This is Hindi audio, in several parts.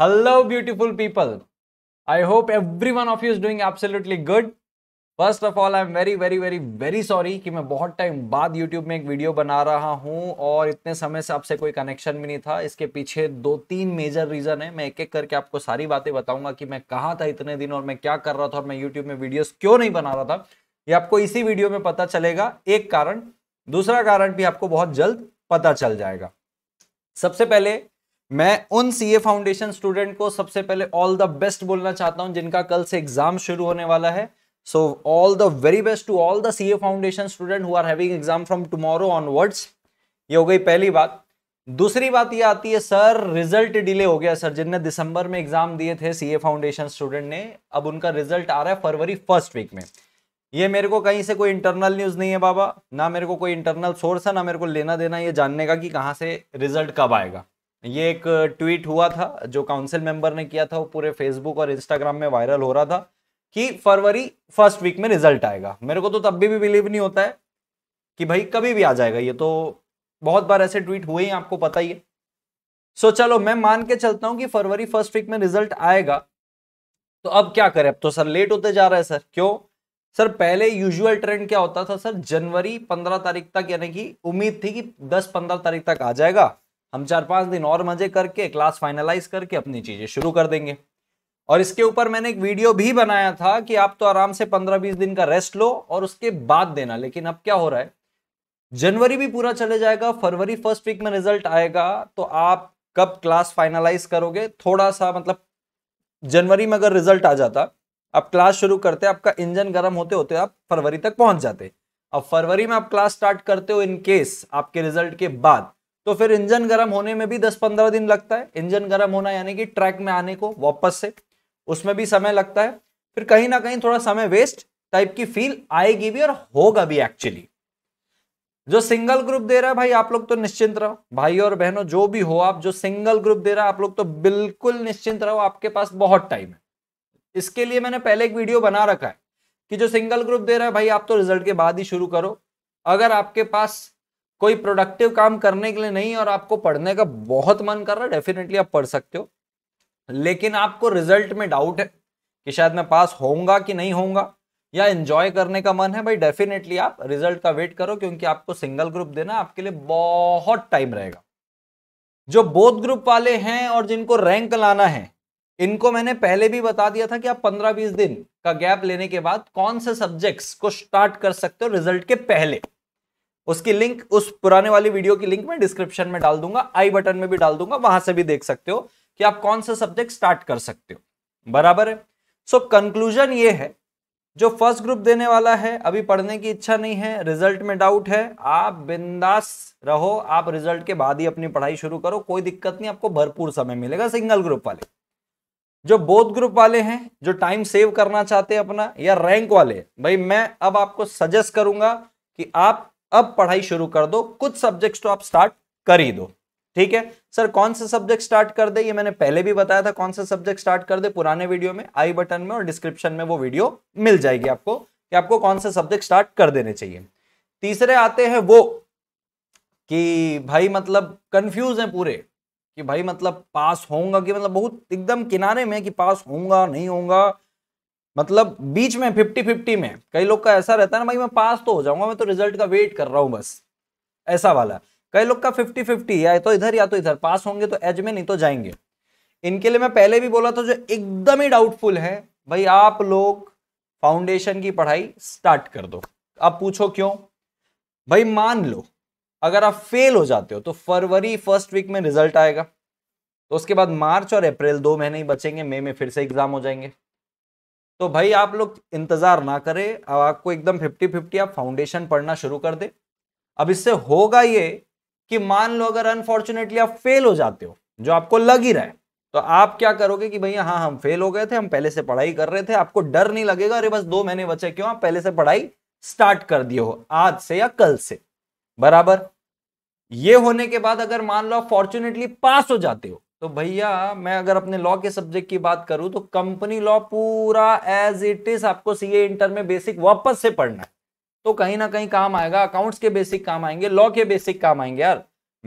hello beautiful people I hope every one of you is doing absolutely good first of all I am very very very very sorry कि मैं बहुत टाइम बाद यूट्यूब में एक वीडियो बना रहा हूँ और इतने समय से आपसे कोई कनेक्शन भी नहीं था इसके पीछे दो तीन मेजर रीज़न है मैं एक एक करके आपको सारी बातें बताऊंगा कि मैं कहाँ था इतने दिन और मैं क्या कर रहा था और मैं यूट्यूब में वीडियोज क्यों नहीं बना रहा था ये आपको इसी वीडियो में पता चलेगा एक कारण दूसरा कारण भी आपको बहुत जल्द पता चल जाएगा सबसे पहले मैं उन सी ए फाउंडेशन स्टूडेंट को सबसे पहले ऑल द बेस्ट बोलना चाहता हूं जिनका कल से एग्जाम शुरू होने वाला है so all the very best to all the C A foundation student who are having exam from tomorrow onwards ये हो गई पहली बात दूसरी बात ये आती है सर रिजल्ट डिले हो गया सर जिनने दिसंबर में एग्जाम दिए थे सीए फाउंडेशन स्टूडेंट ने अब उनका रिजल्ट आ रहा है फरवरी फर्स्ट वीक में ये मेरे को कहीं से कोई इंटरनल न्यूज़ नहीं है बाबा ना मेरे को कोई इंटरनल सोर्स है ना मेरे को लेना देना ये जानने का कि कहाँ से रिजल्ट कब आएगा ये एक ट्वीट हुआ था जो काउंसिल मेंबर ने किया था वो पूरे फेसबुक और इंस्टाग्राम में वायरल हो रहा था कि फरवरी फर्स्ट वीक में रिजल्ट आएगा मेरे को तो तब भी, भी बिलीव नहीं होता है कि भाई कभी भी आ जाएगा ये तो बहुत बार ऐसे ट्वीट हुए ही आपको पता ही है सो so, चलो मैं मान के चलता हूं कि फरवरी फर्स्ट वीक में रिजल्ट आएगा तो अब क्या करें अब तो सर लेट होते जा रहा है सर क्यों सर पहले यूजुअल ट्रेंड क्या होता था सर जनवरी पंद्रह तारीख तक यानी कि उम्मीद थी कि दस पंद्रह तारीख तक आ जाएगा हम चार पांच दिन और मजे करके क्लास फाइनलाइज करके अपनी चीजें शुरू कर देंगे और इसके ऊपर मैंने एक वीडियो भी बनाया था कि आप तो आराम से पंद्रह बीस दिन का रेस्ट लो और उसके बाद देना लेकिन अब क्या हो रहा है जनवरी भी पूरा चले जाएगा फरवरी फर्स्ट वीक में रिजल्ट आएगा तो आप कब क्लास फाइनलाइज करोगे थोड़ा सा मतलब जनवरी में अगर रिजल्ट आ जाता आप क्लास शुरू करते आपका इंजन गर्म होते होते आप फरवरी तक पहुंच जाते अब फरवरी में आप क्लास स्टार्ट करते हो इन केस आपके रिजल्ट के बाद तो फिर इंजन गर्म होने में भी 10-15 दिन लगता है इंजन गर्म होना यानी कि ट्रैक में आने को वापस से उसमें भी समय लगता है फिर कहीं ना कहीं थोड़ा समय वेस्ट टाइप की फील आएगी भी और होगा भी एक्चुअली जो सिंगल ग्रुप दे रहा है भाई आप लोग तो निश्चिंत रहो भाई और बहनों जो भी हो आप जो सिंगल ग्रुप दे रहा है आप लोग तो बिल्कुल निश्चिंत रहो आपके पास बहुत टाइम है इसके लिए मैंने पहले एक वीडियो बना रखा है कि जो सिंगल ग्रुप दे रहा है भाई आप तो रिजल्ट के बाद ही शुरू करो अगर आपके पास कोई प्रोडक्टिव काम करने के लिए नहीं और आपको पढ़ने का बहुत मन कर रहा है डेफिनेटली आप पढ़ सकते हो लेकिन आपको रिजल्ट में डाउट है कि शायद मैं पास होऊंगा कि नहीं होऊंगा या एंजॉय करने का मन है भाई डेफिनेटली आप रिजल्ट का वेट करो क्योंकि आपको सिंगल ग्रुप देना आपके लिए बहुत टाइम रहेगा जो बोध ग्रुप वाले हैं और जिनको रैंक लाना है इनको मैंने पहले भी बता दिया था कि आप 15-20 दिन का गैप लेने के बाद कौन से सब्जेक्ट्स को स्टार्ट कर सकते हो रिजल्ट के पहले उसकी लिंक उस पुराने वाली वीडियो की लिंक मैं डिस्क्रिप्शन में डाल दूंगा आई बटन में भी डाल दूंगा वहां से भी देख सकते हो कि आप कौन सा सब्जेक्ट स्टार्ट कर सकते हो बराबर है सो so, कंक्लूजन ये है जो फर्स्ट ग्रुप देने वाला है अभी पढ़ने की इच्छा नहीं है रिजल्ट में डाउट है आप बिंदास रहो आप रिजल्ट के बाद ही अपनी पढ़ाई शुरू करो कोई दिक्कत नहीं आपको भरपूर समय मिलेगा सिंगल ग्रुप वाले जो बोध ग्रुप वाले हैं जो टाइम सेव करना चाहते हैं अपना या रैंक वाले भाई मैं अब आपको सजेस्ट करूंगा कि आप अब पढ़ाई शुरू कर दो कुछ सब्जेक्ट्स तो आप स्टार्ट कर ही दो ठीक है सर कौन से सब्जेक्ट स्टार्ट कर दे ये मैंने पहले भी बताया था कौन से सब्जेक्ट स्टार्ट कर दे पुराने वीडियो में आई बटन में और डिस्क्रिप्शन में वो वीडियो मिल जाएगी आपको कि आपको कौन से सब्जेक्ट स्टार्ट कर देने चाहिए तीसरे आते हैं वो कि भाई मतलब कंफ्यूज है पूरे कि भाई मतलब पास होऊंगा कि मतलब बहुत एकदम किनारे में कि पास होऊंगा नहीं होऊंगा मतलब बीच में फिफ्टी फिफ्टी में कई लोग का ऐसा रहता है ना भाई मैं पास तो हो जाऊंगा मैं तो रिजल्ट का वेट कर रहा हूँ बस ऐसा वाला कई लोग का फिफ्टी फिफ्टी या तो इधर या तो इधर पास होंगे तो एज में नहीं तो जाएंगे इनके लिए मैं पहले भी बोला था जो एकदम ही डाउटफुल है भाई आप लोग फाउंडेशन की पढ़ाई स्टार्ट कर दो आप पूछो क्यों भाई मान लो अगर आप फेल हो जाते हो तो फरवरी फर्स्ट वीक में रिजल्ट आएगा तो उसके बाद मार्च और अप्रैल दो महीने ही बचेंगे मई में, में फिर से एग्जाम हो जाएंगे तो भाई आप लोग इंतजार ना करें अब आपको एकदम फिफ्टी फिफ्टी आप फाउंडेशन पढ़ना शुरू कर दे अब इससे होगा ये कि मान लो अगर अनफॉर्चुनेटली आप फेल हो जाते हो जो आपको लग ही रहा है तो आप क्या करोगे कि भैया हाँ हम फेल हो गए थे हम पहले से पढ़ाई कर रहे थे आपको डर नहीं लगेगा अरे बस दो महीने बचे क्यों आप पहले से पढ़ाई स्टार्ट कर दिए हो आज से या कल से बराबर ये होने के बाद अगर मान लो आप फॉर्चुनेटली पास हो जाते हो तो भैया मैं अगर अपने लॉ के सब्जेक्ट की बात करूं तो कंपनी लॉ पूरा एज इट इज आपको सीए इंटर में बेसिक वापस से पढ़ना है तो कहीं ना कहीं काम आएगा अकाउंट्स के बेसिक काम आएंगे लॉ के बेसिक काम आएंगे यार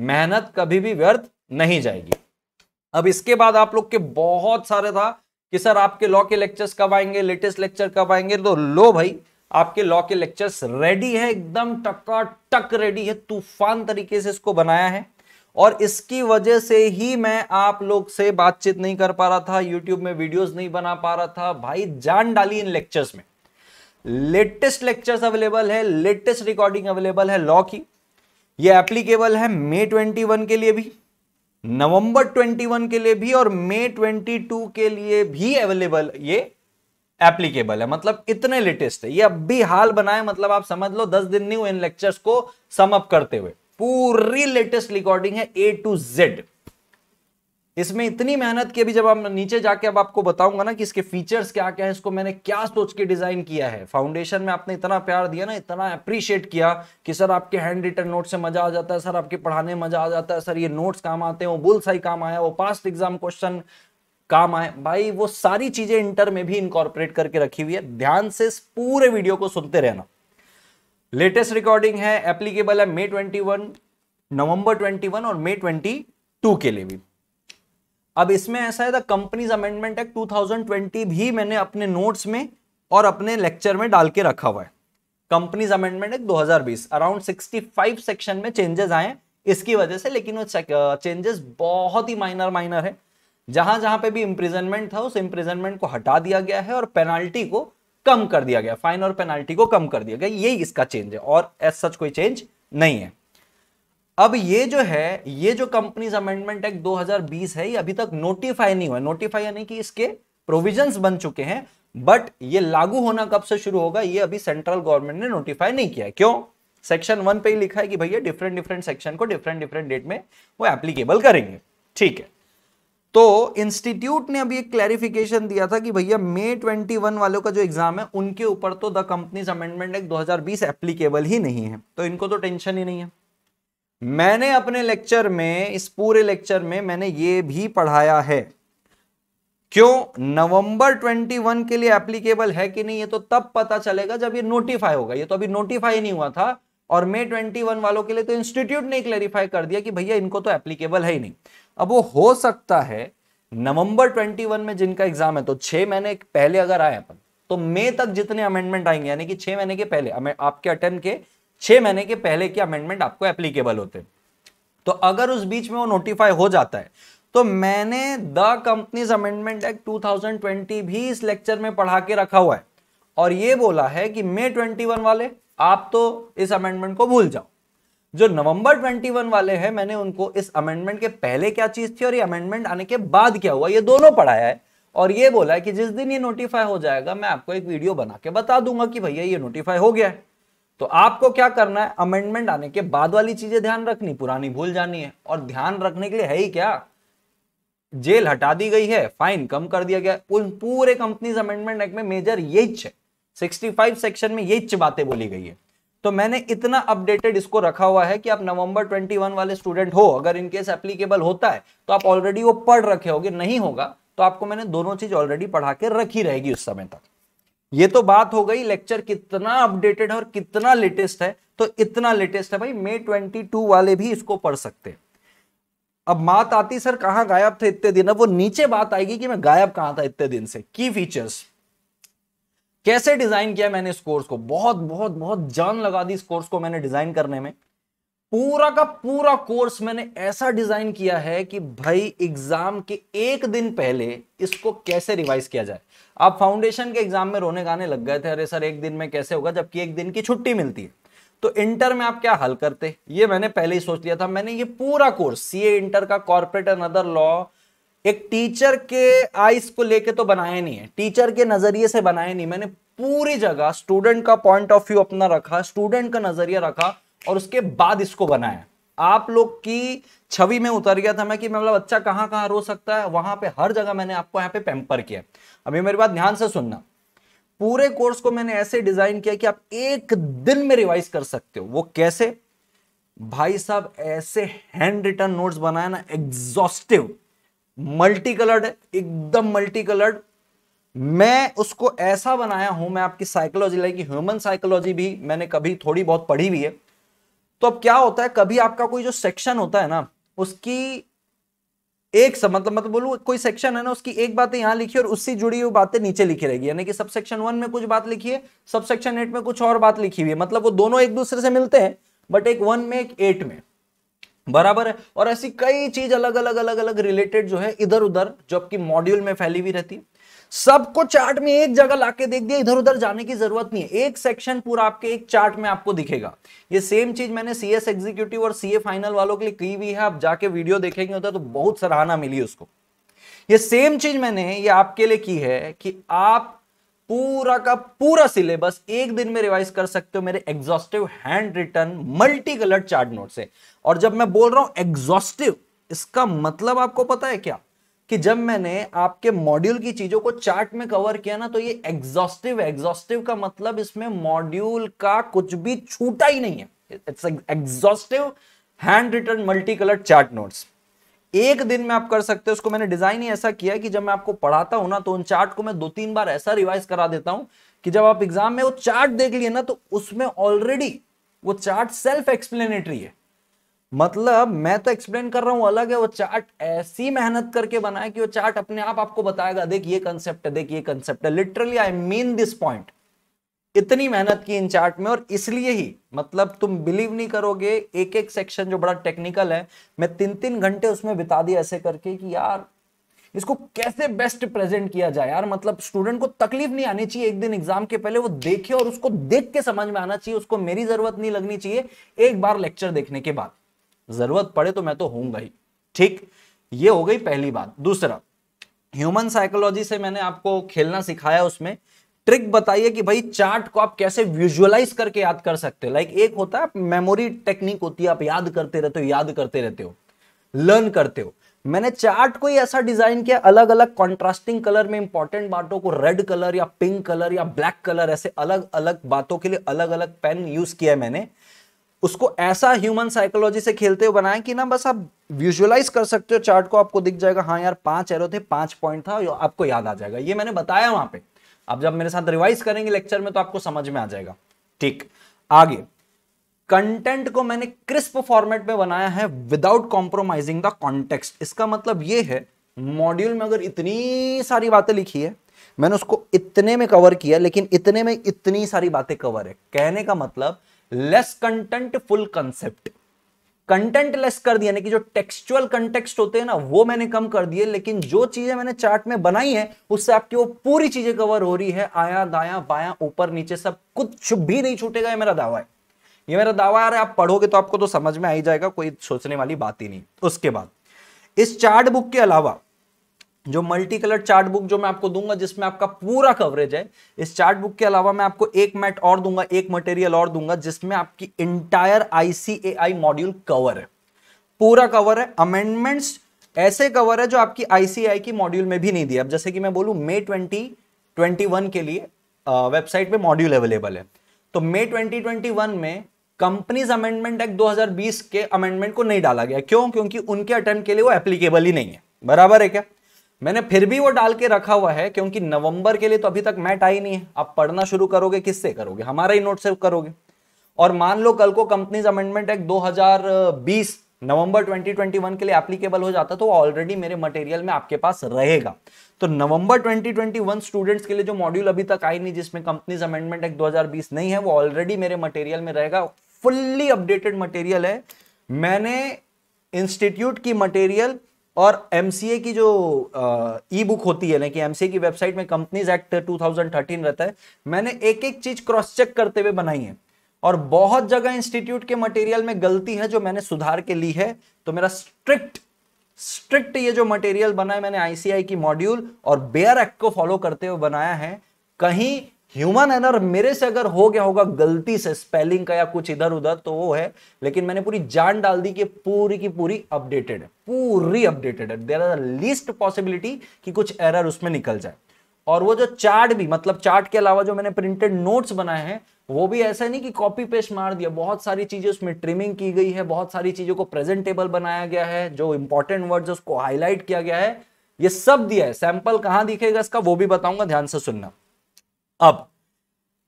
मेहनत कभी भी व्यर्थ नहीं जाएगी अब इसके बाद आप लोग के बहुत सारे था कि सर आपके लॉ के लेक्चर्स कब आएंगे लेटेस्ट लेक्चर कब आएंगे तो लो भाई आपके लॉ के लेक्चर्स रेडी है एकदम टका टक रेडी है तूफान तरीके से इसको बनाया है और इसकी वजह से ही मैं आप लोग से बातचीत नहीं कर पा रहा था यूट्यूब में वीडियोस नहीं बना पा रहा था भाई जान डाली इन लेक्चर्स में लेटेस्ट लेक्चर्स अवेलेबल है लेटेस्ट रिकॉर्डिंग अवेलेबल है लॉ की ये एप्लीकेबल है मे 21 के लिए भी नवंबर 21 के लिए भी और मे 22 के लिए भी अवेलेबल ये एप्लीकेबल है मतलब इतने लेटेस्ट है ये अब भी हाल बनाए मतलब आप समझ लो दस दिन नहीं हुए इन लेक्चर्स को सम अप करते हुए पूरी लेटेस्ट रिकॉर्डिंग है ए टू जेड इसमें इतनी मेहनत की अभी जब आप नीचे जाके अब आपको बताऊंगा ना कि इसके फीचर्स क्या क्या है इसको मैंने क्या सोच के डिजाइन किया है फाउंडेशन में आपने इतना प्यार दिया ना इतना अप्रिशिएट किया कि सर आपके हैंड रिटर्न नोट से मजा आ जाता है सर आपके पढ़ाने में मजा आ जाता है सर ये नोट्स काम आते हैं वो बुल सही काम आया वो पास्ट एग्जाम क्वेश्चन काम आए भाई वो सारी चीजें इंटर में भी इंकॉर्पोरेट करके रखी हुई है ध्यान से पूरे वीडियो को सुनते रहना लेटेस्ट रिकॉर्डिंग है एप्लीकेबल है मे 21 नवंबर 21 और मे 22 के लिए भी अब इसमें ऐसा है कंपनीज अमेंडमेंट एक्ट 2020 भी मैंने अपने नोट्स में और अपने लेक्चर में डाल के रखा हुआ है companies amendment act 2020 around 65 section में चेंजेस आए इसकी वजह से लेकिन वो चेंजेस बहुत ही माइनर माइनर है जहां जहां पे भी इंप्रिजनमेंट था उस इंप्रिजनमेंट को हटा दिया गया है और पेनाल्टी को कम कर दिया गया फाइन और पेनाल्टी को कम कर दिया गया ये इसका चेंज है और एज सच कोई चेंज नहीं है अब ये जो है ये जो कंपनीज अमेंडमेंट एक्ट 2020 है ये अभी तक नोटिफाई नहीं हुआ नोटिफाई यानी कि इसके प्रोविजंस बन चुके हैं बट ये लागू होना कब से शुरू होगा ये अभी सेंट्रल गवर्नमेंट ने नोटिफाई नहीं किया है क्यों सेक्शन वन पे ही लिखा है कि भैया डिफरेंट डिफरेंट सेक्शन को डिफरेंट डिफरेंट डेट में वो एप्लीकेबल करेंगे ठीक है तो इंस्टीट्यूट ने अभी एक क्लैरिफिकेशन दिया था कि भैया मे 21 वालों का जो एग्जाम है उनके ऊपर तो the companies amendment act 2020 applicable ही नहीं है तो इनको तो टेंशन ही नहीं है मैंने अपने लेक्चर में इस पूरे लेक्चर में मैंने ये भी पढ़ाया है क्यों नवंबर 21 के लिए एप्लीकेबल है कि नहीं ये तो तब पता चलेगा जब ये नोटिफाई होगा ये तो अभी नोटिफाई नहीं हुआ था और मे 21 वालों के लिए तो इंस्टीट्यूट ने क्लैरिफाई कर दिया कि भैया इनको तो एप्लीकेबल है ही नहीं अब वो हो सकता है नवंबर 21 में जिनका एग्जाम है तो छह महीने पहले अगर आए अपन तो मई तक जितने अमेंडमेंट आएंगे यानी कि छह महीने के पहले आपके अटेम्प के छह महीने के पहले के अमेंडमेंट आपको एप्लीकेबल होते हैं तो अगर उस बीच में वो नोटिफाई हो जाता है तो मैंने द कंपनीज अमेंडमेंट एक्ट 2020 भी इस लेक्चर में पढ़ा के रखा हुआ है और ये बोला है कि मे 21 वाले आप तो इस अमेंडमेंट को भूल जाओ जो नवंबर 21 वाले हैं मैंने उनको इस अमेंडमेंट के पहले क्या चीज थी और ये अमेंडमेंट आने के बाद क्या हुआ ये दोनों पढ़ाया है और ये बोला है कि जिस दिन ये नोटिफाई हो जाएगा मैं आपको एक वीडियो बना के बता दूंगा कि भैया ये नोटिफाई हो गया है तो आपको क्या करना है अमेंडमेंट आने के बाद वाली चीजें ध्यान रखनी पुरानी भूल जानी है और ध्यान रखने के लिए है ही क्या जेल हटा दी गई है फाइन कम कर दिया गया उन पूरे कंपनीज अमेंडमेंट एक्ट में मेजर यही सिक्सटी फाइव सेक्शन में यही बातें बोली गई है तो मैंने इतना अपडेटेड इसको रखा हुआ है कि आप नवंबर 21 वाले स्टूडेंट हो अगर इनकेस एप्लीकेबल होता है तो आप ऑलरेडी वो पढ़ रखे होगे नहीं होगा तो आपको मैंने दोनों चीज ऑलरेडी पढ़ा के रखी रहेगी उस समय तक ये तो बात हो गई लेक्चर कितना अपडेटेड है और कितना लेटेस्ट है तो इतना लेटेस्ट है भाई मे ट्वेंटी वाले भी इसको पढ़ सकते हैं अब बात आती सर कहां गायब थे इतने दिन अब वो नीचे बात आएगी कि मैं गायब कहां था इतने दिन से की फीचर्स कैसे डिजाइन किया मैंने इस कोर्स को बहुत बहुत बहुत जान लगा दी इस कोर्स को मैंने डिजाइन करने में पूरा का पूरा कोर्स मैंने ऐसा डिजाइन किया है कि भाई एग्जाम के एक दिन पहले इसको कैसे रिवाइज किया जाए आप फाउंडेशन के एग्जाम में रोने गाने लग गए थे अरे सर एक दिन में कैसे होगा जबकि एक दिन की छुट्टी मिलती है तो इंटर में आप क्या हल करते ये मैंने पहले ही सोच लिया था मैंने ये पूरा कोर्स सीए इंटर का कॉर्पोरेट एंड अदर लॉ एक टीचर के आइस को लेके तो बनाया नहीं है टीचर के नजरिए से बनाए नहीं मैंने पूरी जगह स्टूडेंट का पॉइंट ऑफ व्यू अपना रखा स्टूडेंट का नजरिया रखा और उसके बाद इसको बनाया आप लोग की छवि में उतर गया था मैं कि मतलब बच्चा कहाँ कहाँ रो सकता है वहां पे हर जगह मैंने आपको यहाँ पे पेम्पर किया अभी मेरी बात ध्यान से सुनना पूरे कोर्स को मैंने ऐसे डिजाइन किया कि आप एक दिन में रिवाइज कर सकते हो वो कैसे भाई साहब ऐसे हैंड रिटर्न नोट्स बनाए ना एग्जॉस्टिव मल्टी कलर्ड है एकदम मल्टी कलर्ड मैं उसको ऐसा बनाया हूं मैं आपकी साइकोलॉजी लाइक ह्यूमन साइकोलॉजी भी मैंने कभी थोड़ी बहुत पढ़ी भी है तो अब क्या होता है कभी आपका कोई जो सेक्शन होता है ना उसकी एक सब मतलब मतलब बोलू कोई सेक्शन है ना उसकी एक बातें यहाँ लिखी और उससे जुड़ी हुई बातें नीचे लिखी रहेगी यानी कि सब सेक्शन वन में कुछ बात लिखी है सब सेक्शन एट में कुछ और बात लिखी हुई है मतलब वो दोनों एक दूसरे से मिलते हैं बट एक वन में एक एट में बराबर है और ऐसी कई चीज अलग अलग अलग अलग रिलेटेड जो है इधर उधर जबकि मॉड्यूल में फैली हुई रहती है सबको चार्ट में एक जगह लाके देख दिया इधर उधर जाने की जरूरत नहीं है एक सेक्शन पूरा आपके एक चार्ट में आपको दिखेगा ये सेम चीज मैंने सी एस एग्जीक्यूटिव और सी ए फाइनल वालों के लिए की हुई है आप जाके वीडियो देखेंगे उधर तो बहुत सराहना मिली उसको ये सेम चीज मैंने ये आपके लिए की है कि आप पूरा का पूरा सिलेबस एक दिन में रिवाइज कर सकते हो मेरे exhaustive handwritten multi colour chart note से और जब मैं बोल रहा हूं एग्जॉस्टिव इसका मतलब आपको पता है क्या कि जब मैंने आपके मॉड्यूल की चीजों को चार्ट में कवर किया ना तो ये एग्जॉस्टिव एग्जॉस्टिव का मतलब इसमें मॉड्यूल का कुछ भी छूटा ही नहीं है it's exhaustive handwritten multi colour chart notes एक दिन में आप कर सकते हो उसको मैंने डिजाइन ही ऐसा किया कि जब मैं आपको पढ़ाता हूं ना तो उन चार्ट को मैं दो तीन बार ऐसा रिवाइज करा देता हूं कि जब आप एग्जाम में वो चार्ट देख लिए ना तो उसमें ऑलरेडी वो चार्ट सेल्फ एक्सप्लेनेटरी है मतलब मैं तो एक्सप्लेन कर रहा हूं अलग है वो चार्ट ऐसी मेहनत करके बनाया कि वो चार्ट अपने आप आपको बताएगा देख ये कंसेप्ट है देख ये कंसेप्ट है literally I mean this point इतनी मेहनत की इन चार्ट में और इसलिए ही मतलब तुम बिलीव नहीं करोगे एक एक सेक्शन जो बड़ा टेक्निकल है मैं तीन तीन घंटे उसमें बिता दिया ऐसे करके कि यार इसको कैसे बेस्ट प्रेजेंट किया जाए यार मतलब स्टूडेंट को तकलीफ नहीं आनी चाहिए एक दिन एग्जाम के पहले वो देखे और उसको देख के समझ में आना चाहिए उसको मेरी जरूरत नहीं लगनी चाहिए एक बार लेक्चर देखने के बाद जरूरत पड़े तो मैं तो होऊंगा ही ठीक ये हो गई पहली बात दूसरा ह्यूमन साइकोलॉजी से मैंने आपको खेलना सिखाया उसमें ट्रिक बताइए कि भाई चार्ट को आप कैसे विजुअलाइज करके याद कर सकते हो लाइक एक होता है मेमोरी टेक्निक होती है आप याद करते रहते हो याद करते रहते हो लर्न करते हो मैंने चार्ट को ही ऐसा डिजाइन किया अलग अलग कॉन्ट्रास्टिंग कलर में इंपॉर्टेंट बातों को रेड कलर या पिंक कलर या ब्लैक कलर ऐसे अलग अलग बातों के लिए अलग अलग पेन यूज किया है मैंने उसको ऐसा ह्यूमन साइकोलॉजी से खेलते हुए बनाया कि ना बस आप विजुअलाइज कर सकते हो चार्ट को आपको दिख जाएगा हाँ यार पांच एरो थे पांच पॉइंट था आपको याद आ जाएगा ये मैंने बताया वहां पे आप जब मेरे साथ रिवाइज करेंगे लेक्चर में तो आपको समझ में आ जाएगा ठीक आगे कंटेंट को मैंने क्रिस्प फॉर्मेट में बनाया है विदाउट कॉम्प्रोमाइजिंग द कॉन्टेक्स्ट इसका मतलब यह है मॉड्यूल में अगर इतनी सारी बातें लिखी है मैंने उसको इतने में कवर किया लेकिन इतने में इतनी सारी बातें कवर है कहने का मतलब less content full concept content less कर दिया यानी कि जो टेक्सचुअल कंटेक्स्ट होते हैं ना वो मैंने कम कर दिए लेकिन जो चीजें मैंने चार्ट में बनाई है उससे आपकी वो पूरी चीजें कवर हो रही है आया दाया बाया ऊपर नीचे सब कुछ भी नहीं छूटेगा ये मेरा दावा है ये मेरा दावा है आप पढ़ोगे तो आपको तो समझ में आ ही जाएगा कोई सोचने वाली बात ही नहीं उसके बाद इस चार्ट बुक के अलावा जो मल्टी कलर चार्ट बुक जो मैं आपको दूंगा जिसमें आपका पूरा कवरेज है इस चार्ट बुक के अलावा मैं आपको एक मैट और दूंगा एक मटेरियल और दूंगा जिसमें आपकी इंटायर आईसीएआई मॉड्यूल कवर है पूरा कवर है अमेंडमेंट्स ऐसे कवर है जो आपकी आईसीआई की मॉड्यूल में भी नहीं दिया अब जैसे कि मैं बोलू मे ट्वेंटी ट्वेंटी वन के लिए वेबसाइट पे मॉड्यूल अवेलेबल है तो मे ट्वेंटी ट्वेंटी वन में कंपनीज अमेंडमेंट एक्ट दो के अमेंडमेंट को नहीं डाला गया क्यों क्योंकि उनके अटेम्प्ट के लिए वो एप्लीकेबल ही नहीं है बराबर है क्या मैंने फिर भी वो डाल के रखा हुआ है क्योंकि नवंबर के लिए तो अभी तक मैट आई नहीं है आप पढ़ना शुरू करोगे किससे करोगे हमारा ही नोट से करोगे और मान लो कल को कंपनीज अमेंडमेंट एक्ट 2020 नवंबर 2021 के लिए एप्लीकेबल हो जाता तो ऑलरेडी मेरे मटेरियल में आपके पास रहेगा तो नवंबर 2021 स्टूडेंट्स के लिए जो मॉड्यूल अभी तक आई नहीं जिसमें कंपनीज अमेंडमेंट एक्ट 2020 नहीं है वो ऑलरेडी मेरे मटेरियल में रहेगा फुल्ली अपडेटेड मटेरियल है मैंने इंस्टीट्यूट की मटेरियल और एम की जो ई बुक होती है ना कि एम की वेबसाइट में कंपनीज एक्ट 2013 रहता है मैंने एक एक चीज क्रॉस चेक करते हुए बनाई है और बहुत जगह इंस्टीट्यूट के मटेरियल में गलती है जो मैंने सुधार के ली है तो मेरा स्ट्रिक्ट स्ट्रिक्ट ये जो मटेरियल बना है मैंने आईसीआई की मॉड्यूल और बेयर एक्ट को फॉलो करते हुए बनाया है कहीं ह्यूमन एनर मेरे से अगर हो गया होगा गलती से स्पेलिंग का या कुछ इधर उधर तो वो है लेकिन मैंने पूरी जान डाल दी कि पूरी की पूरी अपडेटेड है पूरी अपडेटेड है देर आर लीस्ट पॉसिबिलिटी कि कुछ एरर उसमें निकल जाए और वो जो चार्ट भी मतलब चार्ट के अलावा जो मैंने प्रिंटेड नोट्स बनाए हैं वो भी ऐसा नहीं कि कॉपी पेस्ट मार दिया बहुत सारी चीजें उसमें ट्रिमिंग की गई है बहुत सारी चीजों को प्रेजेंटेबल बनाया गया है जो इंपॉर्टेंट वर्ड उसको हाईलाइट किया गया है ये सब दिया है सैंपल कहां दिखेगा इसका वो भी बताऊंगा ध्यान से सुनना अब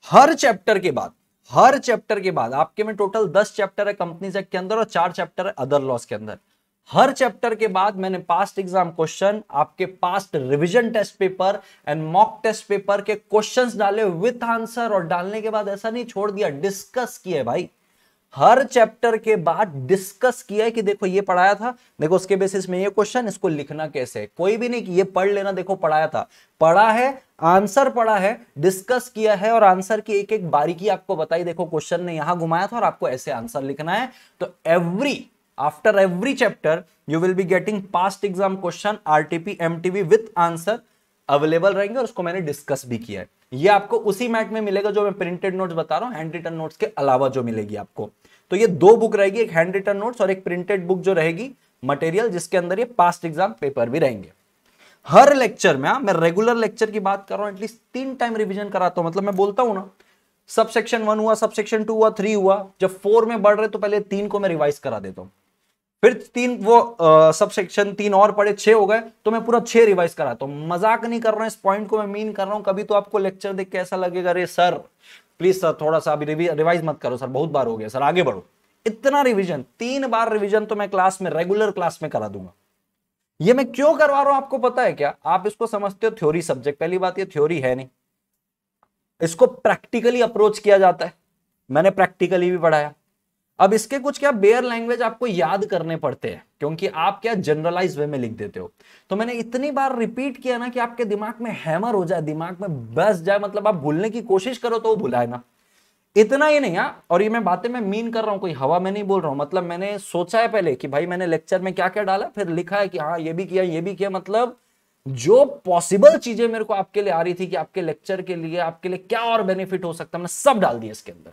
हर चैप्टर के बाद हर चैप्टर के बाद आपके में टोटल दस चैप्टर है कंपनी एक्ट के अंदर और चार चैप्टर है अदर लॉस के अंदर हर चैप्टर के बाद मैंने पास्ट एग्जाम क्वेश्चन आपके past revision test paper and mock test paper के क्वेश्चंस डाले विथ आंसर और डालने के बाद ऐसा नहीं छोड़ दिया डिस्कस किया भाई हर चैप्टर के बाद डिस्कस किया है कि देखो ये पढ़ाया था देखो उसके बेसिस में ये क्वेश्चन इसको लिखना कैसे है कोई भी नहीं कि ये पढ़ लेना देखो पढ़ाया था पढ़ा है आंसर पढ़ा है डिस्कस किया है और आंसर की एक एक बारीकी आपको बताई देखो क्वेश्चन ने यहां घुमाया था और आपको ऐसे आंसर लिखना है तो every after every chapter you will be getting past exam question R M MTV with answer available रहेंगे और उसको मैंने डिस्कस भी किया है ये आपको उसी मैट में मिलेगा जो मैं प्रिंटेड नोट्स बता रहा हूँ हैंड रिटर्न नोट्स के अलावा जो मिलेगी आपको तो ये दो बुक रहेगी एक हैंड रिटर्न नोट्स और एक प्रिंटेड बुक जो रहेगी मटेरियल जिसके अंदर ये पास्ट एग्जाम पेपर भी रहेंगे हर लेक्चर में हाँ, मैं रेगुलर लेक्चर की बात कर रहा हूँ एटलीस्ट तीन टाइम रिविजन कराता हूँ मतलब मैं बोलता हूँ ना सबसेक्शन वन हुआ सबसेक्शन टू हुआ थ्री हुआ जब फोर में बढ़ रहे तो पहले तीन को मैं रिवाइज करा देता हूँ फिर तीन वो सब सेक्शन तीन और पढ़े छह हो गए तो मैं पूरा छह रिवाइज कराता तो मजाक नहीं कर रहा इस पॉइंट को मैं मीन कर रहा हूं कभी तो आपको लेक्चर देख के ऐसा लगेगा अरे सर प्लीज सर थोड़ा सा अभी रिवाइज मत करो सर बहुत बार हो गया सर आगे बढ़ो इतना रिविजन तीन बार रिविजन तो मैं क्लास में रेगुलर क्लास में करा दूंगा ये मैं क्यों करवा रहा हूं आपको पता है क्या आप इसको समझते हो थ्योरी सब्जेक्ट पहली बात ये थ्योरी है नहीं इसको प्रैक्टिकली अप्रोच किया जाता है मैंने प्रैक्टिकली भी पढ़ाया अब इसके कुछ क्या बेयर लैंग्वेज आपको याद करने पड़ते हैं क्योंकि आप क्या जनरलाइज वे में लिख देते हो तो मैंने इतनी बार रिपीट किया ना कि आपके दिमाग में हैमर हो जाए दिमाग में बस जाए मतलब आप भूलने की कोशिश करो तो वो भुलाए ना इतना ही नहीं है हाँ, और ये मैं बातें मैं मीन कर रहा हूँ कोई हवा में नहीं बोल रहा हूँ मतलब मैंने सोचा है पहले कि भाई मैंने लेक्चर में क्या क्या डाला फिर लिखा है कि हाँ ये भी किया ये भी किया मतलब जो पॉसिबल चीजें मेरे को आपके लिए आ रही थी कि आपके लेक्चर के लिए आपके लिए क्या और बेनिफिट हो सकता है मैंने सब डाल दिया इसके अंदर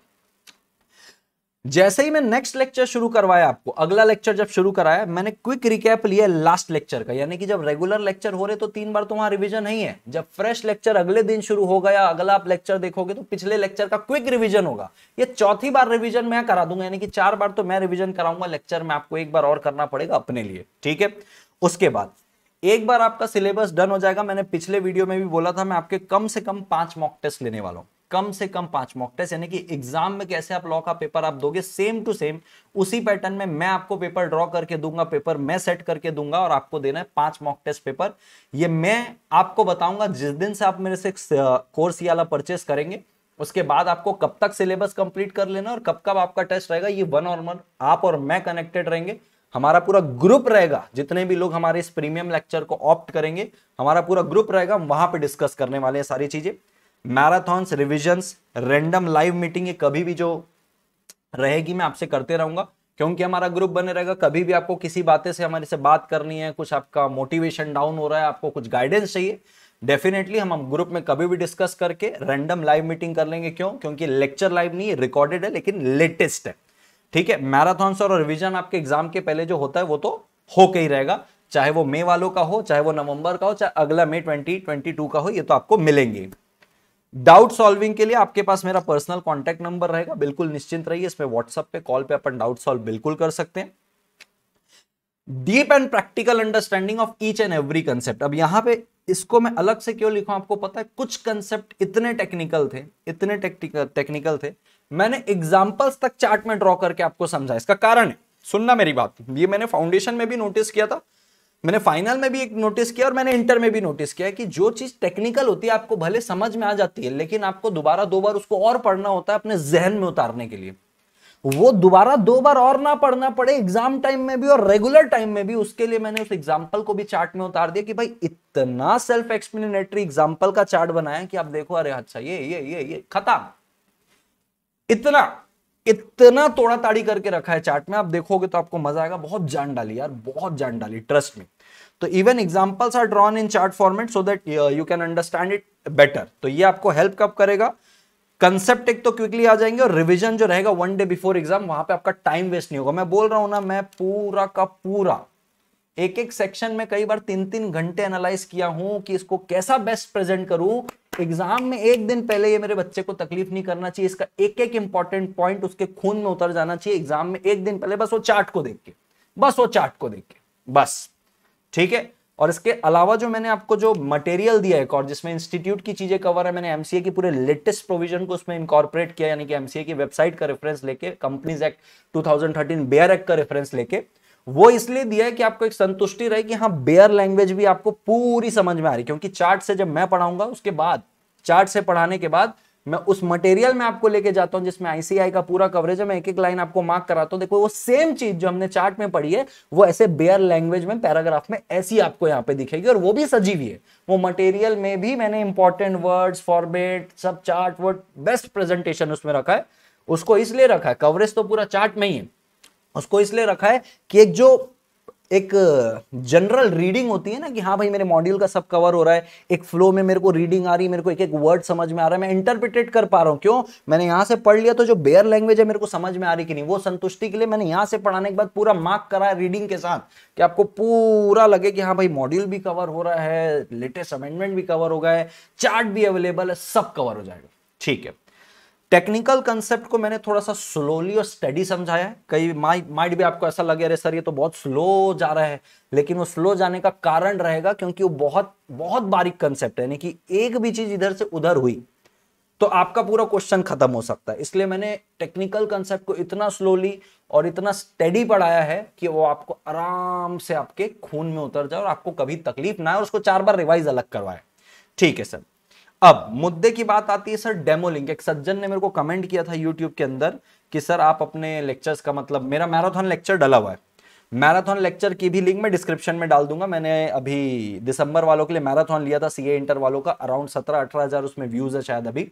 जैसे ही मैं नेक्स्ट लेक्चर शुरू करवाया आपको अगला लेक्चर जब शुरू कराया मैंने क्विक रिकैप लिया लास्ट लेक्चर का यानी कि जब रेगुलर लेक्चर हो रहे तो तीन बार तो वहां रिविजन नहीं है जब फ्रेश लेक्चर अगले दिन शुरू होगा या अगला आप लेक्चर देखोगे तो पिछले लेक्चर का क्विक रिविजन होगा ये चौथी बार रिविजन मैं करा दूंगा यानी कि चार बार तो मैं रिविजन कराऊंगा लेक्चर में आपको एक बार और करना पड़ेगा अपने लिए ठीक है उसके बाद एक बार आपका सिलेबस डन हो जाएगा मैंने पिछले वीडियो में भी बोला था मैं आपके कम से कम पांच मॉक टेस्ट लेने वाला हूं कम से कम पांच मॉक टेस्ट यानी कि एग्जाम में कैसे आप लॉ का पेपर आप दोगे सेम टू सेम उसी पैटर्न में मैं आपको पेपर ड्रॉ करके दूंगा पेपर मैं सेट करके दूंगा और आपको देना है पांच मॉक टेस्ट पेपर ये मैं आपको बताऊंगा जिस दिन से आप मेरे से कोर्स ये वाला परचेस करेंगे उसके बाद आपको कब तक सिलेबस कंप्लीट कर लेना और कब कब आपका टेस्ट रहेगा ये वन और वन आप और मैं कनेक्टेड रहेंगे हमारा पूरा ग्रुप रहेगा जितने भी लोग हमारे इस प्रीमियम लेक्चर को ऑप्ट करेंगे हमारा पूरा ग्रुप रहेगा वहां पे डिस्कस करने वाले हैं सारी चीजें marathons revisions random live meeting ये कभी भी जो रहेगी मैं आपसे करते रहूंगा क्योंकि हमारा ग्रुप बने रहेगा कभी भी आपको किसी बातें से हमारे से बात करनी है कुछ आपका मोटिवेशन डाउन हो रहा है आपको कुछ गाइडेंस चाहिए डेफिनेटली हम हम ग्रुप में कभी भी डिस्कस करके रैंडम लाइव मीटिंग कर लेंगे क्यों क्योंकि लेक्चर लाइव नहीं रिकॉर्डेड है लेकिन लेटेस्ट है ठीक है मैराथॉन्स और रिविजन आपके एग्जाम के पहले जो होता है वो तो होके ही रहेगा चाहे वो मई वालों का हो चाहे वो नवंबर का हो चाहे अगला मई ट्वेंटी ट्वेंटी टू का हो ये तो आपको मिलेंगे डाउट सॉल्विंग के लिए आपके पास मेरा पर्सनल कॉन्टैक्ट नंबर रहेगा बिल्कुल निश्चिंत रहिए इसमें व्हाट्सएप पे कॉल पे अपन डाउट सॉल्व बिल्कुल कर सकते हैं deep and practical understanding of each and every concept अब यहाँ पे इसको मैं अलग से क्यों लिखा आपको पता है कुछ कंसेप्ट इतने टेक्निकल थे इतने टेक्निकल थे मैंने एग्जाम्पल्स तक चार्ट में ड्रॉ करके आपको समझा इसका कारण है सुनना मेरी बात ये मैंने फाउंडेशन में भी नोटिस किया था मैंने फाइनल में भी एक नोटिस किया और मैंने इंटर में भी नोटिस किया कि जो चीज टेक्निकल होती है आपको भले समझ में आ जाती है लेकिन आपको दोबारा दो बार उसको और पढ़ना होता है अपने जहन में उतारने के लिए वो दोबारा दो बार और ना पढ़ना पड़े एग्जाम टाइम में भी और रेगुलर टाइम में भी उसके लिए मैंने उस एग्जाम्पल को भी चार्ट में उतार दिया कि भाई इतना सेल्फ एक्सप्लेनेटरी एग्जाम्पल का चार्ट बनाया कि आप देखो अरे अच्छा ये ये ये ये खत्म इतना इतना तोड़ा ताड़ी करके रखा है चार्ट में आप देखोगे तो आपको मजा आएगा बहुत जान डाली यार बहुत जान डाली ट्रस्ट में तो even examples are drawn in chart format so that you can understand it better तो ये आपको हेल्प कब करेगा कंसेप्ट एक तो क्विकली आ जाएंगे और रिविजन जो रहेगा वन डे बिफोर एग्जाम वहां पे आपका टाइम वेस्ट नहीं होगा मैं बोल रहा हूं ना मैं पूरा का पूरा एक एक सेक्शन में कई बार तीन तीन घंटे एनालाइज किया हूं कि इसको कैसा बेस्ट प्रेजेंट करूं एग्जाम में एक दिन पहले ये मेरे बच्चे को तकलीफ नहीं करना चाहिए इसका एक एक इंपॉर्टेंट पॉइंट उसके खून में उतर जाना चाहिए एग्जाम में एक दिन पहले बस वो चार्ट को देख के बस वो चार्ट को देख के बस ठीक है और इसके अलावा जो मैंने आपको जो मटेरियल दिया है और जिसमें इंस्टीट्यूट की चीजें कवर है मैंने एमसीए की पूरे लेटेस्ट प्रोविजन को उसमें इंकॉर्पोरेट किया यानी कि एमसीए की वेबसाइट का रेफरेंस लेके कंपनीज एक्ट 2013 बेयर एक्ट का रेफरेंस लेके वो इसलिए दिया है कि आपको एक संतुष्टि रहे कि हाँ बेयर लैंग्वेज भी आपको पूरी समझ में आ रही क्योंकि चार्ट से जब मैं पढ़ाऊंगा उसके बाद चार्ट से पढ़ाने के बाद मैं उस मटेरियल में आपको लेके जाता हूं जिसमें आईसीआई का पूरा कवरेज है मैं एक एक लाइन आपको मार्क कराता हूं देखो वो सेम चीज जो हमने चार्ट में पढ़ी है वो ऐसे बेयर लैंग्वेज में पैराग्राफ में ऐसी आपको यहाँ पे दिखेगी और वो भी सजीवी है वो मटेरियल में भी मैंने इंपॉर्टेंट वर्ड्स फॉर्मेट सब चार्ट वर्ड बेस्ट प्रेजेंटेशन उसमें रखा है उसको इसलिए रखा है कवरेज तो पूरा चार्ट में ही है उसको इसलिए रखा है कि एक जो एक जनरल रीडिंग होती है ना कि हाँ भाई मेरे मॉड्यूल का सब कवर हो रहा है एक फ्लो में मेरे को रीडिंग आ रही है मेरे को एक एक वर्ड समझ में आ रहा है मैं इंटरप्रिटेट कर पा रहा हूँ क्यों मैंने यहाँ से पढ़ लिया तो जो बेयर लैंग्वेज है मेरे को समझ में आ रही कि नहीं वो संतुष्टि के लिए मैंने यहाँ से पढ़ाने के बाद पूरा मार्क करा है रीडिंग के साथ कि आपको पूरा लगे कि हाँ भाई मॉड्यूल भी कवर हो रहा है लेटेस्ट अमेंडमेंट भी कवर हो गया है चार्ट भी अवेलेबल है सब कवर हो जाएगा ठीक है टेक्निकल कंसेप्ट को मैंने थोड़ा सा स्लोली और स्टडी समझाया है कई माइंड भी आपको ऐसा लगे अरे सर ये तो बहुत स्लो जा रहा है लेकिन वो स्लो जाने का कारण रहेगा क्योंकि वो बहुत बहुत बारीक कंसेप्ट है यानी कि एक भी चीज इधर से उधर हुई तो आपका पूरा क्वेश्चन खत्म हो सकता है इसलिए मैंने टेक्निकल कंसेप्ट को इतना स्लोली और इतना स्टडी पढ़ाया है कि वो आपको आराम से आपके खून में उतर जाए और आपको कभी तकलीफ ना हो उसको चार बार रिवाइज अलग करवाए ठीक है सर अब मुद्दे की बात आती है सर डेमो लिंक एक सज्जन ने मेरे को कमेंट किया था यूट्यूब के अंदर कि सर आप अपने लेक्चर्स का मतलब मेरा मैराथन लेक्चर डला हुआ है मैराथन लेक्चर की भी लिंक मैं डिस्क्रिप्शन में डाल दूंगा मैंने अभी दिसंबर वालों के लिए मैराथन लिया था सीए इंटर वालों का अराउंड सत्रह अठारह हजार उसमें व्यूज है शायद अभी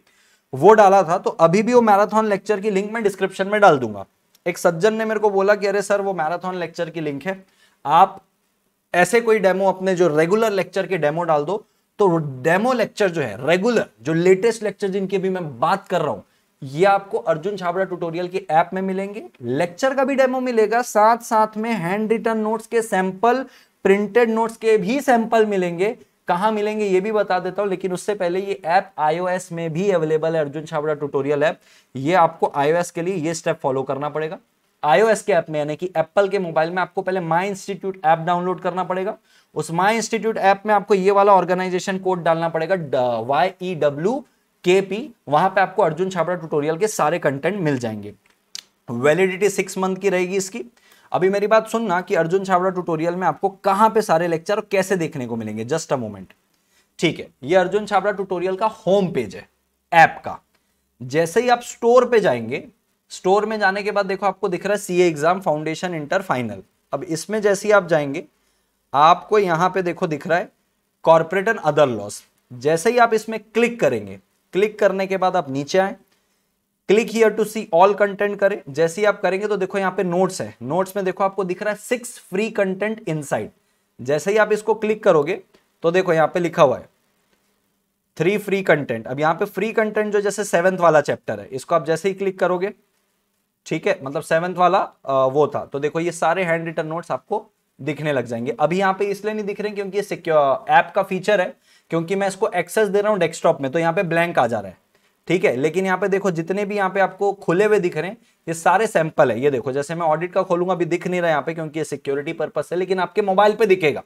वो डाला था तो अभी भी वो मैराथन लेक्चर की लिंक मैं डिस्क्रिप्शन में डाल दूंगा एक सज्जन ने मेरे को बोला कि अरे सर वो मैराथन लेक्चर की लिंक है आप ऐसे कोई डेमो अपने जो रेगुलर लेक्चर के डेमो डाल दो तो डेमो लेक्चर जो है रेगुलर जो लेटेस्ट लेक्चर जिनकी भी मैं बात कर रहा हूं ये आपको अर्जुन छाबड़ा ट्यूटोरियल की ऐप में मिलेंगे लेक्चर का भी डेमो मिलेगा साथ साथ में हैंड रिटर्न नोट्स के सैंपल प्रिंटेड नोट्स के भी सैंपल मिलेंगे कहा मिलेंगे ये भी बता देता हूं लेकिन उससे पहले ये ऐप आईओएस में भी अवेलेबल है अर्जुन छाबड़ा ट्यूटोरियल ऐप ये आपको आईओएस के लिए ये स्टेप फॉलो करना पड़ेगा आईओएस के ऐप में यानी कि एप्पल के मोबाइल में आपको पहले माई इंस्टीट्यूट ऐप डाउनलोड करना पड़ेगा उस माई इंस्टीट्यूट ऐप में आपको ये वाला ऑर्गेनाइजेशन कोड डालना पड़ेगा वाई डब्ल्यू के पी वहां पर आपको अर्जुन छाबड़ा ट्यूटोरियल के सारे कंटेंट मिल जाएंगे वैलिडिटी सिक्स मंथ की रहेगी इसकी अभी मेरी बात सुनना कि अर्जुन छाबड़ा ट्यूटोरियल में आपको कहां पे सारे लेक्चर और कैसे देखने को मिलेंगे जस्ट अ मोमेंट ठीक है ये अर्जुन छाबड़ा ट्यूटोरियल का होम पेज है ऐप का जैसे ही आप स्टोर पे जाएंगे स्टोर में जाने के बाद देखो आपको दिख रहा है C exam foundation inter final अब इसमें जैसे ही आप जाएंगे आपको यहां पे देखो दिख रहा है कॉर्पोरेट एंड अदर लॉस जैसे ही आप इसमें क्लिक करेंगे क्लिक करने के बाद आप नीचे आए click here to see all content करें जैसे ही आप करेंगे तो देखो यहाँ पे नोट्स है नोट्स में देखो आपको दिख रहा है सिक्स फ्री कंटेंट इन जैसे ही आप इसको क्लिक करोगे तो देखो यहाँ पे लिखा हुआ है थ्री फ्री कंटेंट अब यहाँ पे फ्री कंटेंट जो जैसे सेवेंथ वाला चैप्टर है इसको आप जैसे ही क्लिक करोगे ठीक है मतलब सेवंथ वाला आ, वो था तो देखो ये सारे हैंड रिटर्न नोट्स आपको दिखने लग जाएंगे अभी यहाँ पे इसलिए नहीं दिख रहे क्योंकि ये ऐप का फीचर है क्योंकि मैं इसको एक्सेस दे रहा हूँ डेस्कटॉप में तो यहाँ पे ब्लैंक आ जा रहा है ठीक है लेकिन यहाँ पे देखो जितने भी यहाँ पे आपको खुले हुए दिख रहे हैं ये सारे सैंपल है ये देखो जैसे मैं ऑडिट का खोलूंगा अभी दिख नहीं रहा यहाँ पे क्योंकि ये सिक्योरिटी पर्पस है लेकिन आपके मोबाइल पे दिखेगा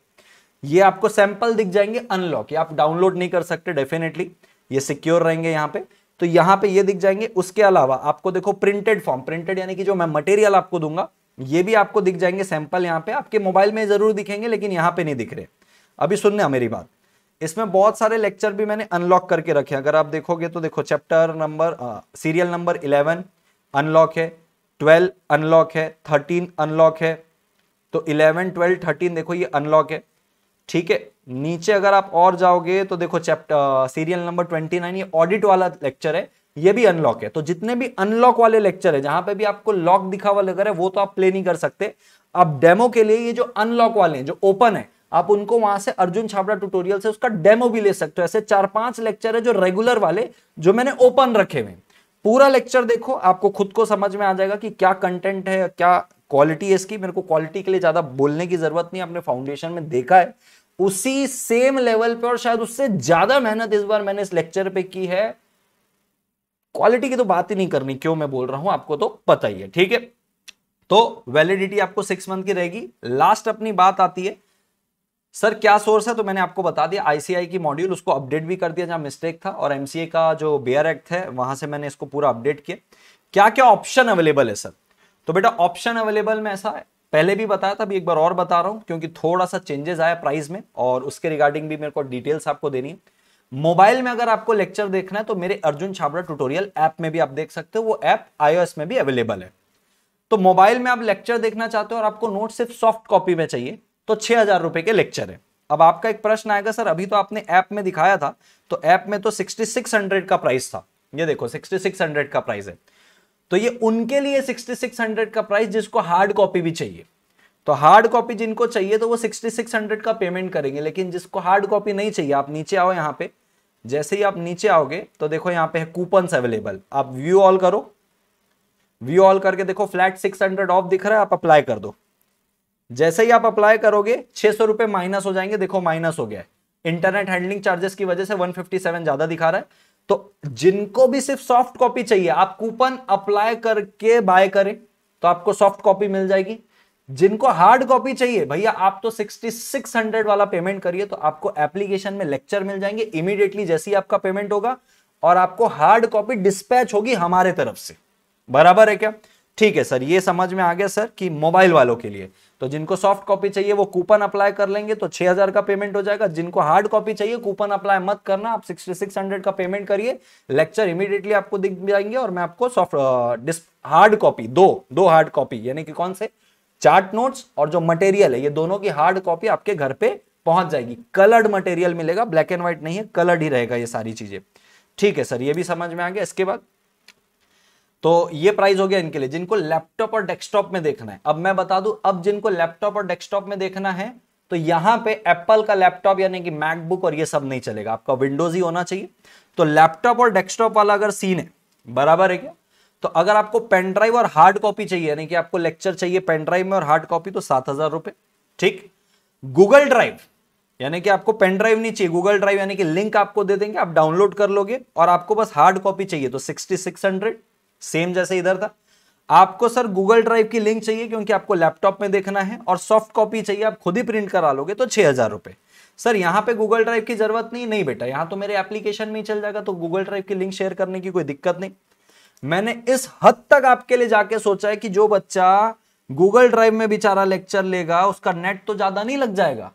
ये आपको सैंपल दिख जाएंगे अनलॉक ये आप डाउनलोड नहीं कर सकते डेफिनेटली ये सिक्योर रहेंगे यहाँ पे तो यहां पे ये दिख जाएंगे उसके अलावा आपको देखो प्रिंटेड फॉर्म प्रिंटेड यानी कि जो मैं मटेरियल आपको दूंगा ये भी आपको दिख जाएंगे सैंपल यहां पे आपके मोबाइल में जरूर दिखेंगे लेकिन यहां पे नहीं दिख रहे अभी सुनने मेरी बात इसमें बहुत सारे लेक्चर भी मैंने अनलॉक करके रखे अगर आप देखोगे तो देखो chapter number serial number eleven unlock है ट्वेल्व अनलॉक है थर्टीन अनलॉक है तो इलेवन ट्वेल्व थर्टीन देखो ये अनलॉक है ठीक है नीचे अगर आप और जाओगे तो देखो chapter serial number twenty nine ये ऑडिट वाला लेक्चर है ये भी अनलॉक है तो जितने भी अनलॉक वाले लेक्चर है जहां पे भी आपको लॉक दिखा हुआ लग रहा है वो तो आप प्ले नहीं कर सकते आप डेमो के लिए ये जो अनलॉक वाले हैं जो ओपन है आप उनको वहां से अर्जुन छाबड़ा ट्यूटोरियल से उसका डेमो भी ले सकते हो ऐसे चार पांच लेक्चर है जो रेगुलर वाले जो मैंने ओपन रखे हुए पूरा लेक्चर देखो आपको खुद को समझ में आ जाएगा कि क्या कंटेंट है क्या क्वालिटी है इसकी मेरे को क्वालिटी के लिए ज्यादा बोलने की जरूरत नहीं आपने फाउंडेशन में देखा है उसी सेम लेवल पे और शायद उससे ज्यादा मेहनत इस बार मैंने इस लेक्चर पे की है क्वालिटी की तो बात ही नहीं करनी क्यों मैं बोल रहा हूं आपको तो पता ही है ठीक है तो वैलिडिटी आपको सिक्स मंथ की रहेगी लास्ट अपनी बात आती है सर क्या सोर्स है तो मैंने आपको बता दिया आईसीआई की मॉड्यूल उसको अपडेट भी कर दिया जहां मिस्टेक था और एमसीए का जो बेयर एक्ट है वहां से मैंने इसको पूरा अपडेट किया क्या क्या ऑप्शन अवेलेबल है सर तो बेटा ऑप्शन अवेलेबल में ऐसा है पहले भी बताया था अभी एक बार और बता रहा हूँ क्योंकि थोड़ा सा चेंजेस आया प्राइस में और उसके रिगार्डिंग भी मेरे को डिटेल्स आपको देनी है मोबाइल में अगर आपको लेक्चर देखना है तो मेरे अर्जुन छाबड़ा ट्यूटोरियल ऐप में भी आप देख सकते हो वो ऐप आईओएस में भी अवेलेबल है तो मोबाइल में आप लेक्चर देखना चाहते हो और आपको नोट सिर्फ सॉफ्ट कॉपी में चाहिए तो छह हजार रुपए के लेक्चर है अब आपका एक प्रश्न आएगा सर अभी तो आपने ऐप में दिखाया था तो ऐप में तो सिक्सटी सिक्स हंड्रेड का प्राइस था ये देखो सिक्सटी सिक्स हंड्रेड का प्राइस है तो ये उनके लिए 6600 का प्राइस जिसको हार्ड कॉपी भी चाहिए तो हार्ड कॉपी जिनको चाहिए तो वो 6600 का पेमेंट करेंगे लेकिन जिसको हार्ड कॉपी नहीं चाहिए आप नीचे आओ यहाँ पे जैसे ही आप नीचे आओगे तो देखो यहाँ पे है कूपन अवेलेबल आप व्यू ऑल करो व्यू ऑल करके देखो फ्लैट 600 ऑफ दिख रहा है आप अप्लाई कर दो जैसे ही आप अप्लाई करोगे छह सौ रुपए माइनस हो जाएंगे देखो माइनस हो गया इंटरनेट हैंडलिंग चार्जेस की वजह से 157 ज्यादा दिखा रहा है तो जिनको भी सिर्फ सॉफ्ट कॉपी चाहिए आप कूपन अप्लाई करके बाय करें तो आपको सॉफ्ट कॉपी मिल जाएगी जिनको हार्ड कॉपी चाहिए भैया आप तो 6600 वाला पेमेंट करिए तो आपको एप्लीकेशन में लेक्चर मिल जाएंगे इमीडिएटली जैसे ही आपका पेमेंट होगा और आपको हार्ड कॉपी डिस्पैच होगी हमारे तरफ से बराबर है क्या ठीक है सर ये समझ में आ गया सर कि मोबाइल वालों के लिए तो जिनको सॉफ्ट कॉपी चाहिए वो कूपन अप्लाई कर लेंगे तो 6000 का पेमेंट हो जाएगा जिनको हार्ड कॉपी चाहिए कूपन अप्लाई मत करना आप 6600 का पेमेंट करिए लेक्चर इमीडिएटली आपको दिख जाएंगे और मैं आपको सॉफ्ट हार्ड कॉपी दो दो हार्ड कॉपी यानी कि कौन से चार्ट नोट्स और जो मटेरियल है ये दोनों की हार्ड कॉपी आपके घर पे पहुंच जाएगी कलर्ड मटेरियल मिलेगा ब्लैक एंड व्हाइट नहीं है कलर्ड ही रहेगा ये सारी चीजें ठीक है सर ये भी समझ में आ गया इसके बाद तो ये प्राइस हो गया इनके लिए जिनको लैपटॉप और डेस्कटॉप में देखना है अब मैं बता दू अब जिनको लैपटॉप और डेस्कटॉप में देखना है तो यहां पे एप्पल का लैपटॉप यानी कि मैकबुक और ये सब नहीं चलेगा आपका विंडोज ही होना चाहिए तो लैपटॉप और डेस्कटॉप वाला अगर सीन है बराबर है क्या तो अगर आपको पेन ड्राइव और हार्ड कॉपी चाहिए यानी कि आपको लेक्चर चाहिए पेन ड्राइव में और हार्ड कॉपी तो सात हजार रुपए ठीक गूगल ड्राइव यानी कि आपको पेन ड्राइव नहीं चाहिए गूगल ड्राइव यानी कि लिंक आपको दे देंगे आप डाउनलोड कर लोगे और आपको बस हार्ड कॉपी चाहिए तो सिक्सटी सिक्स हंड्रेड सेम जैसे इधर था आपको सर गूगल ड्राइव की लिंक चाहिए क्योंकि आपको लैपटॉप में देखना है और सॉफ्ट कॉपी चाहिए आप खुद ही प्रिंट करा लोगे तो छह हज़ार रुपए सर यहाँ पे गूगल ड्राइव की जरूरत नहीं नहीं बेटा यहाँ तो मेरे एप्लीकेशन में ही चल जाएगा तो गूगल ड्राइव की लिंक शेयर करने की कोई दिक्कत नहीं मैंने इस हद तक आपके लिए जाके सोचा है कि जो बच्चा गूगल ड्राइव में बेचारा लेक्चर लेगा उसका नेट तो ज़्यादा नहीं लग जाएगा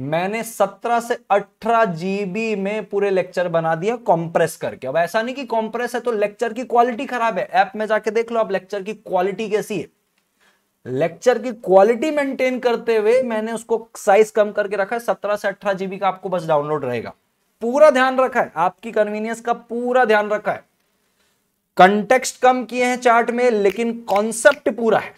मैंने 17 से 18 जीबी में पूरे लेक्चर बना दिया कॉम्प्रेस करके अब ऐसा नहीं कि कॉम्प्रेस है तो लेक्चर की क्वालिटी खराब है ऐप में जाके देख लो आप लेक्चर की क्वालिटी कैसी है लेक्चर की क्वालिटी मेंटेन करते हुए मैंने उसको साइज कम करके रखा है सत्रह से अठारह जीबी का आपको बस डाउनलोड रहेगा पूरा ध्यान रखा है आपकी कन्वीनियंस का पूरा ध्यान रखा है कंटेक्स्ट कम किए हैं चार्ट में लेकिन कॉन्सेप्ट पूरा है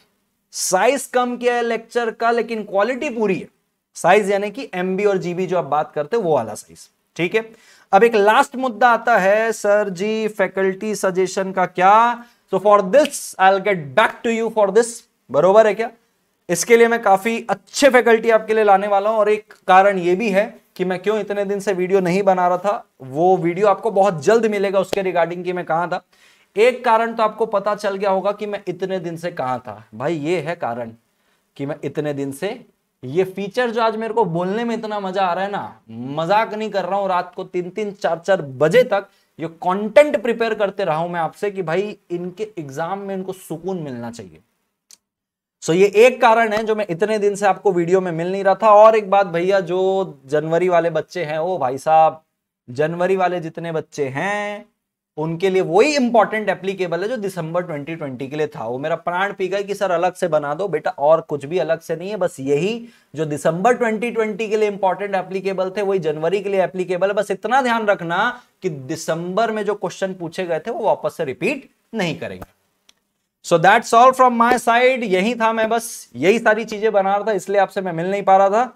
साइज कम किया है लेक्चर का लेकिन क्वालिटी पूरी है साइज यानी कि एमबी और जीबी जो आप बात करते वो वाला साइज ठीक है अब एक लास्ट मुद्दा आता है सर जी फैकल्टी सजेशन का क्या so for this I get back to you for this बरोबर है क्या इसके लिए मैं काफी अच्छे फैकल्टी आपके लिए लाने वाला हूं और एक कारण ये भी है कि मैं क्यों इतने दिन से वीडियो नहीं बना रहा था वो वीडियो आपको बहुत जल्द मिलेगा उसके रिगार्डिंग की मैं कहा था एक कारण तो आपको पता चल गया होगा कि मैं इतने दिन से कहा था भाई ये है कारण कि मैं इतने दिन से ये फीचर जो आज मेरे को बोलने में इतना मजा आ रहा है ना मजाक नहीं कर रहा हूं रात को तीन तीन चार चार बजे तक ये कंटेंट प्रिपेयर करते रहा हूं मैं आपसे कि भाई इनके एग्जाम में इनको सुकून मिलना चाहिए सो so, ये एक कारण है जो मैं इतने दिन से आपको वीडियो में मिल नहीं रहा था और एक बात भैया जो जनवरी वाले बच्चे हैं ओ भाई साहब जनवरी वाले जितने बच्चे हैं उनके लिए वही इंपॉर्टेंट एप्लीकेबल है जो दिसंबर 2020 के लिए था वो मेरा प्राण पी गए कि सर अलग से बना दो बेटा और कुछ भी अलग से नहीं है बस यही जो दिसंबर 2020 के लिए इंपॉर्टेंट एप्लीकेबल थे वही जनवरी के लिए एप्लीकेबल है बस इतना ध्यान रखना कि दिसंबर में जो क्वेश्चन पूछे गए थे वो वापस से रिपीट नहीं करेंगे so that solve from my side यही था मैं बस यही सारी चीजें बना रहा था इसलिए आपसे मैं मिल नहीं पा रहा था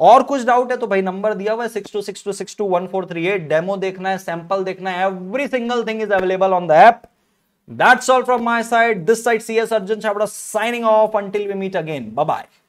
और कुछ डाउट है तो भाई नंबर दिया हुआ है six two six two six two one four three eight demo देखना है सैंपल देखना है every single thing is available on the app that's all from my side this side C S Arjun Chhabra signing off until we meet again bye